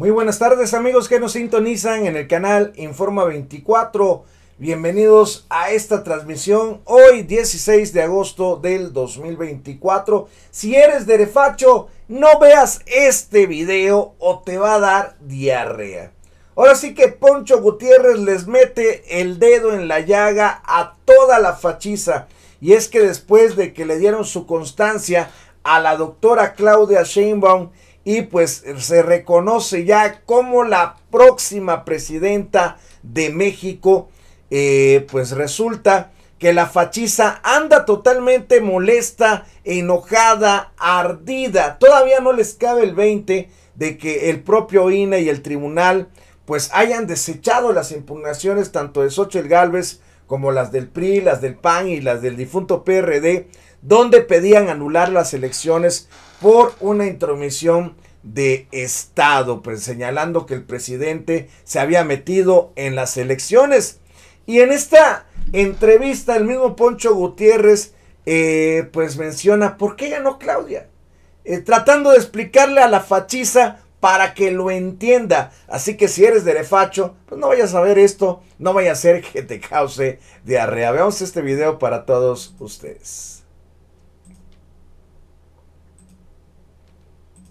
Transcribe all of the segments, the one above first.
Muy buenas tardes amigos que nos sintonizan en el canal Informa 24. Bienvenidos a esta transmisión hoy 16 de agosto del 2024. Si eres derefacho, no veas este video o te va a dar diarrea. Ahora sí que Poncho Gutiérrez les mete el dedo en la llaga a toda la fachiza. Y es que después de que le dieron su constancia a la doctora Claudia Sheinbaum y pues se reconoce ya como la próxima presidenta de México, eh, pues resulta que la fachiza anda totalmente molesta, enojada, ardida. Todavía no les cabe el 20 de que el propio ina e y el tribunal pues hayan desechado las impugnaciones tanto de el Galvez como las del PRI, las del PAN y las del difunto PRD donde pedían anular las elecciones por una intromisión de Estado, pues, señalando que el presidente se había metido en las elecciones. Y en esta entrevista, el mismo Poncho Gutiérrez, eh, pues menciona, ¿por qué no, Claudia? Eh, tratando de explicarle a la fachiza para que lo entienda. Así que si eres derefacho, pues no vayas a ver esto, no vaya a ser que te cause diarrea. Veamos este video para todos ustedes.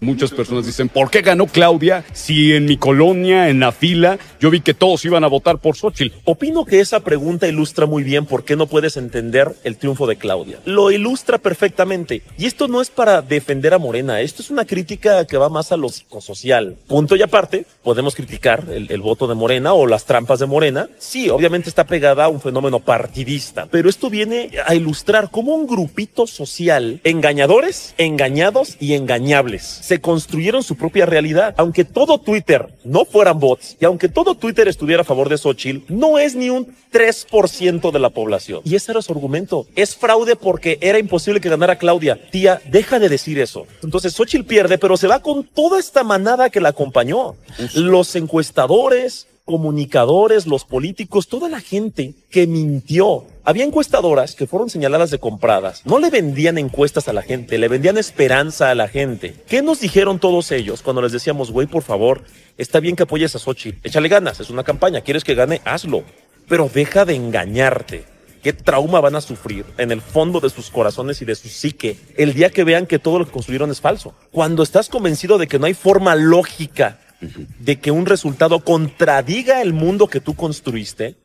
Muchas personas dicen, ¿por qué ganó Claudia si en mi colonia, en la fila, yo vi que todos iban a votar por Xochitl? Opino que esa pregunta ilustra muy bien por qué no puedes entender el triunfo de Claudia. Lo ilustra perfectamente. Y esto no es para defender a Morena, esto es una crítica que va más a lo psicosocial. Punto y aparte, podemos criticar el, el voto de Morena o las trampas de Morena. Sí, obviamente está pegada a un fenómeno partidista, pero esto viene a ilustrar cómo un grupito social, engañadores, engañados y engañables se construyeron su propia realidad. Aunque todo Twitter no fueran bots y aunque todo Twitter estuviera a favor de Xochitl, no es ni un 3% de la población. Y ese era su argumento. Es fraude porque era imposible que ganara Claudia. Tía, deja de decir eso. Entonces Xochitl pierde, pero se va con toda esta manada que la acompañó. Los encuestadores, comunicadores, los políticos, toda la gente que mintió. Había encuestadoras que fueron señaladas de compradas. No le vendían encuestas a la gente, le vendían esperanza a la gente. ¿Qué nos dijeron todos ellos cuando les decíamos, güey, por favor, está bien que apoyes a Sochi, échale ganas, es una campaña, quieres que gane, hazlo, pero deja de engañarte qué trauma van a sufrir en el fondo de sus corazones y de su psique el día que vean que todo lo que construyeron es falso. Cuando estás convencido de que no hay forma lógica de que un resultado contradiga el mundo que tú construiste,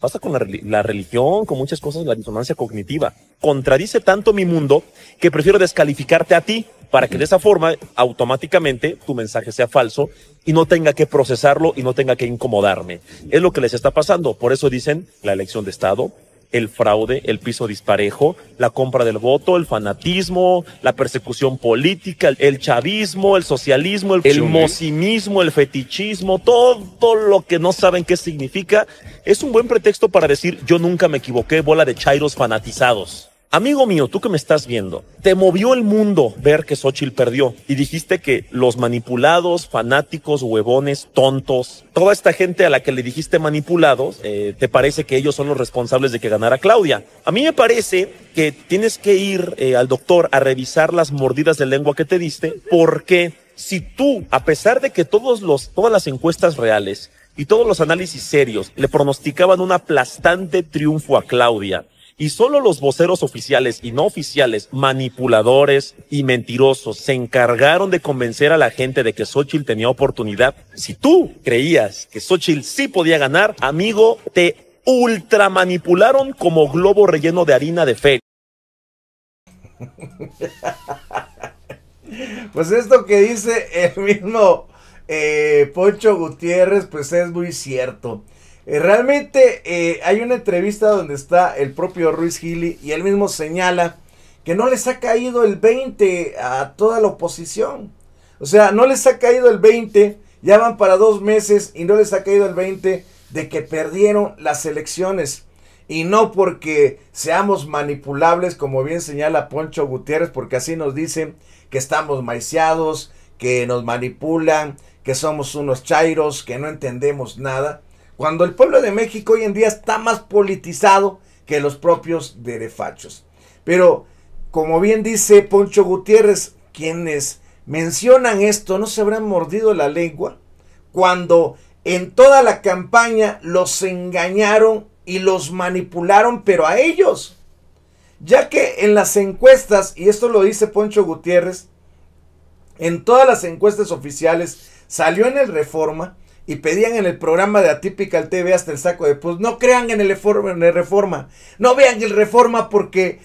pasa con la, la, religión, con muchas cosas, la disonancia cognitiva. Contradice tanto mi mundo que prefiero descalificarte a ti para que de esa forma automáticamente tu mensaje sea falso y no tenga que procesarlo y no tenga que incomodarme. Es lo que les está pasando. Por eso dicen la elección de Estado, el fraude, el piso disparejo, la compra del voto, el fanatismo, la persecución política, el chavismo, el socialismo, el, el el fetichismo, todo lo que no saben qué significa, es un buen pretexto para decir yo nunca me equivoqué, bola de chairos fanatizados. Amigo mío, tú que me estás viendo, te movió el mundo ver que Xochitl perdió y dijiste que los manipulados, fanáticos, huevones, tontos, toda esta gente a la que le dijiste manipulados, eh, te parece que ellos son los responsables de que ganara Claudia. A mí me parece que tienes que ir eh, al doctor a revisar las mordidas de lengua que te diste porque si tú, a pesar de que todos los, todas las encuestas reales y todos los análisis serios le pronosticaban un aplastante triunfo a Claudia, y solo los voceros oficiales y no oficiales, manipuladores y mentirosos, se encargaron de convencer a la gente de que Xochitl tenía oportunidad. Si tú creías que Xochitl sí podía ganar, amigo, te ultra manipularon como globo relleno de harina de fe. Pues esto que dice el mismo Pocho eh, Poncho Gutiérrez, pues es muy cierto. Eh, realmente eh, hay una entrevista donde está el propio Ruiz Gili y él mismo señala que no les ha caído el 20 a toda la oposición. O sea, no les ha caído el 20, ya van para dos meses y no les ha caído el 20 de que perdieron las elecciones. Y no porque seamos manipulables, como bien señala Poncho Gutiérrez, porque así nos dicen que estamos maiciados, que nos manipulan, que somos unos chairos, que no entendemos nada. Cuando el pueblo de México hoy en día está más politizado que los propios derefachos Pero, como bien dice Poncho Gutiérrez, quienes mencionan esto no se habrán mordido la lengua cuando en toda la campaña los engañaron y los manipularon, pero a ellos. Ya que en las encuestas, y esto lo dice Poncho Gutiérrez, en todas las encuestas oficiales salió en el Reforma y pedían en el programa de Atypical TV hasta el saco de pues no crean en el, reforma, Reforma, no vean el Reforma porque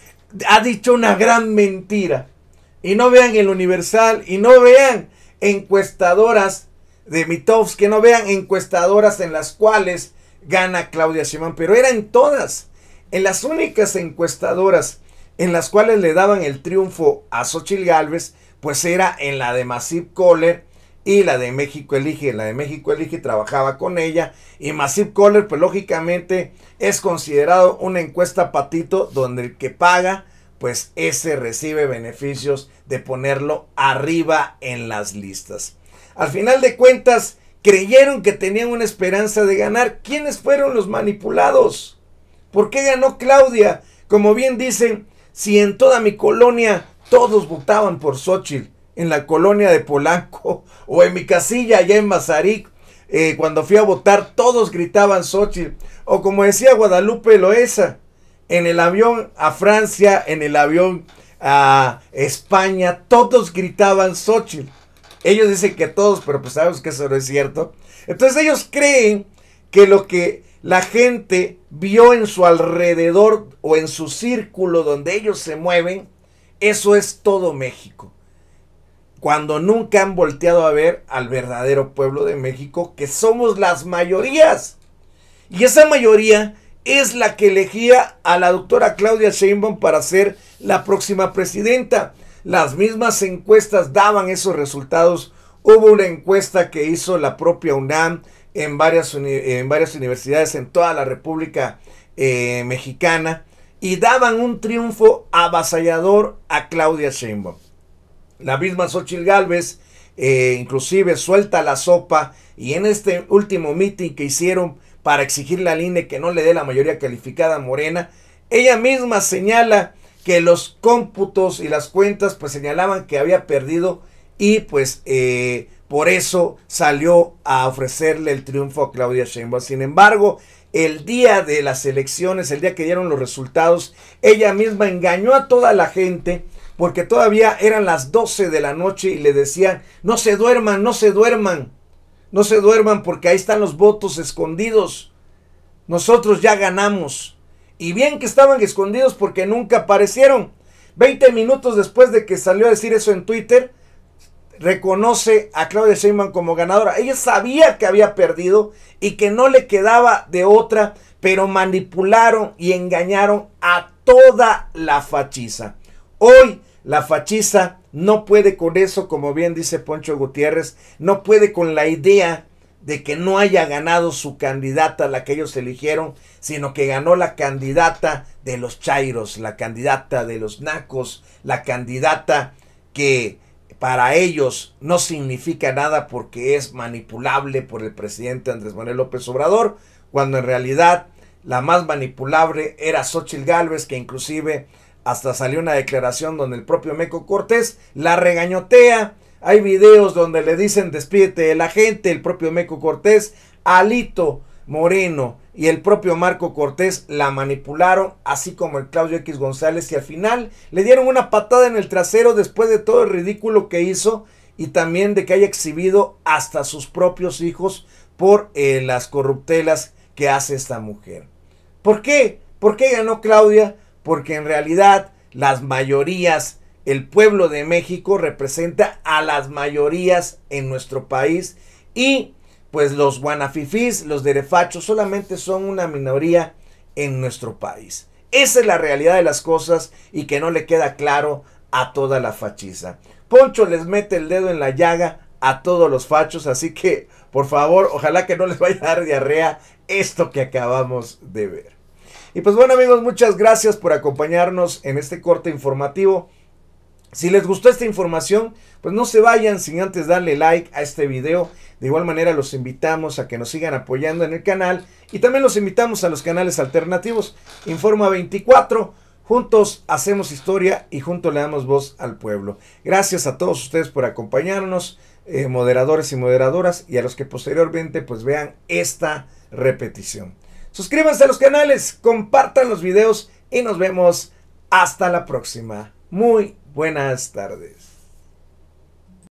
ha dicho una gran mentira. Y no vean el Universal, y no vean encuestadoras de Mitovs, que no vean encuestadoras en las cuales gana Claudia Simón pero eran todas, en las únicas encuestadoras en las cuales le daban el triunfo a Xochitl Galvez, pues era en la de Masip Kohler y la de México Elige. La de México Elige trabajaba con ella y Massive Caller, pues lógicamente es considerado una encuesta patito donde el que paga, pues ese recibe beneficios de ponerlo arriba en las listas. Al final de cuentas, creyeron que tenían una esperanza de ganar. ¿Quiénes fueron los manipulados? ¿Por qué ganó Claudia? Como bien dicen, si en toda mi colonia todos votaban por Xochitl, en la colonia de Polanco o en mi casilla allá en Mazaric, eh, cuando fui a votar todos gritaban Xochitl. O como decía Guadalupe Loesa, en el avión a Francia, en el avión a España, todos gritaban Xochitl. Ellos dicen que todos, pero pues sabemos que eso no es cierto. Entonces ellos creen que lo que la gente vio en su alrededor o en su círculo donde ellos se mueven, eso es todo México cuando nunca han volteado a ver al verdadero pueblo de México, que somos las mayorías. Y esa mayoría es la que elegía a la doctora Claudia Sheinbaum para ser la próxima presidenta. Las mismas encuestas daban esos resultados. Hubo una encuesta que hizo la propia UNAM en varias, universidades en toda la República eh, Mexicana y daban un triunfo avasallador a Claudia Sheinbaum. La misma Xochitl Galvez eh, inclusive suelta la sopa y en este último meeting que hicieron para exigir la línea que no le dé la mayoría calificada a Morena, ella misma señala que los cómputos y las cuentas pues señalaban que había perdido y pues eh, por eso salió a ofrecerle el triunfo a Claudia Sheinbaum. Sin embargo, el día de las elecciones, el día que dieron los resultados, ella misma engañó a toda la gente porque todavía eran las 12 de la noche y le decían, no se duerman, no se duerman, no se duerman porque ahí están los votos escondidos. Nosotros ya ganamos. Y bien que estaban escondidos porque nunca aparecieron. 20 minutos después de que salió a decir eso en Twitter, reconoce a Claudia Sheinbaum como ganadora. Ella sabía que había perdido y que no le quedaba de otra, pero manipularon y engañaron a toda la fachiza. Hoy la fachiza no puede con eso, como bien dice Poncho Gutiérrez, no puede con la idea de que no haya ganado su candidata, la que ellos eligieron, sino que ganó la candidata de los Chairos, la candidata de los Nacos, la candidata que para ellos no significa nada porque es manipulable por el presidente Andrés Manuel López Obrador, cuando en realidad la más manipulable era Xochitl Gálvez, que inclusive hasta salió una declaración donde el propio Meco Cortés la regañotea. Hay videos donde le dicen despídete de la gente, el propio Meco Cortés, Alito Moreno y el propio Marco Cortés la manipularon, así como el Claudio X González, y al final le dieron una patada en el trasero después de todo el ridículo que hizo y también de que haya exhibido hasta sus propios hijos por eh, las corruptelas que hace esta mujer. ¿Por qué? ¿Por qué ganó Claudia? porque en realidad las mayorías, el pueblo de México representa a las mayorías en nuestro país y pues los guanafifís, los derefachos solamente son una minoría en nuestro país. Esa es la realidad de las cosas y que no le queda claro a toda la fachiza. Poncho les mete el dedo en la llaga a todos los fachos, así que por favor, ojalá que no les vaya a dar diarrea esto que acabamos de ver. Y pues bueno amigos, muchas gracias por acompañarnos en este corte informativo. Si les gustó esta información, pues no se vayan sin antes darle like a este video. De igual manera los invitamos a que nos sigan apoyando en el canal y también los invitamos a los canales alternativos. Informa 24, juntos hacemos historia y juntos le damos voz al pueblo. Gracias a todos ustedes por acompañarnos, eh, moderadores y moderadoras, y a los que posteriormente pues vean esta repetición. Suscríbanse a los canales, compartan los videos y nos vemos hasta la próxima. Muy buenas tardes.